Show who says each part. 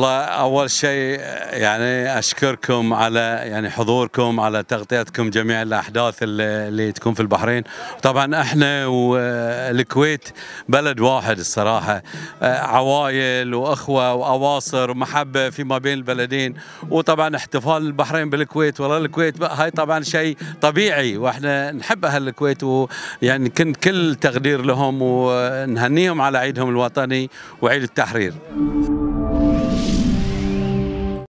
Speaker 1: والله اول شيء يعني اشكركم على يعني حضوركم على تغطيتكم جميع الاحداث اللي, اللي تكون في البحرين طبعا احنا والكويت بلد واحد الصراحه عوائل واخوه واواصر ومحبه فيما بين البلدين وطبعا احتفال البحرين بالكويت والله الكويت هاي طبعا شيء طبيعي واحنا نحب اهل الكويت ويعني كنت كل تقدير لهم ونهنيهم على عيدهم الوطني وعيد التحرير